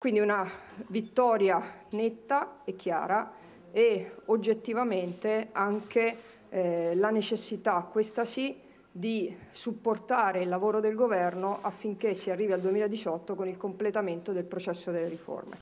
Quindi una vittoria netta e chiara e oggettivamente anche eh, la necessità, questa sì, di supportare il lavoro del governo affinché si arrivi al 2018 con il completamento del processo delle riforme.